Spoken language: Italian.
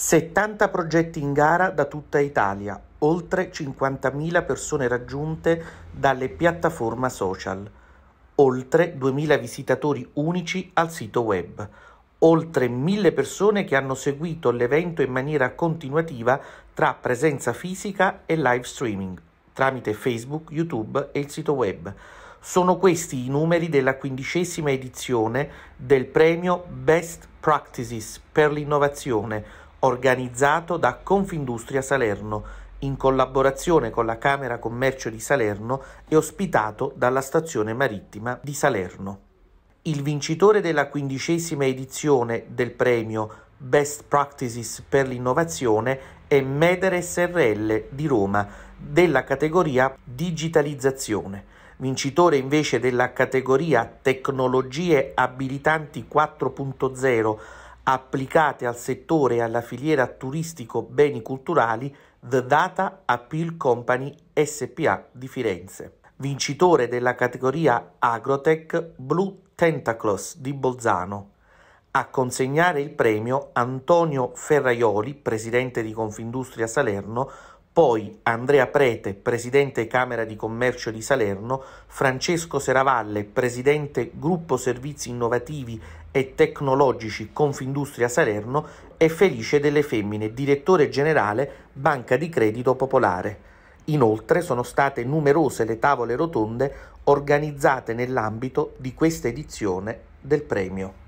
70 progetti in gara da tutta Italia, oltre 50.000 persone raggiunte dalle piattaforme social, oltre 2.000 visitatori unici al sito web, oltre 1.000 persone che hanno seguito l'evento in maniera continuativa tra presenza fisica e live streaming tramite Facebook, YouTube e il sito web. Sono questi i numeri della quindicesima edizione del premio Best Practices per l'innovazione organizzato da Confindustria Salerno in collaborazione con la Camera Commercio di Salerno e ospitato dalla stazione marittima di Salerno. Il vincitore della quindicesima edizione del premio Best Practices per l'innovazione è Medere SRL di Roma della categoria Digitalizzazione vincitore invece della categoria Tecnologie abilitanti 4.0 applicate al settore e alla filiera turistico beni culturali The Data Appeal Company SPA di Firenze. Vincitore della categoria Agrotech Blue Tentacles di Bolzano. A consegnare il premio Antonio Ferraioli, presidente di Confindustria Salerno, poi Andrea Prete, presidente Camera di Commercio di Salerno, Francesco Seravalle, presidente Gruppo Servizi Innovativi e Tecnologici Confindustria Salerno e Felice delle Femmine, direttore generale Banca di Credito Popolare. Inoltre sono state numerose le tavole rotonde organizzate nell'ambito di questa edizione del premio.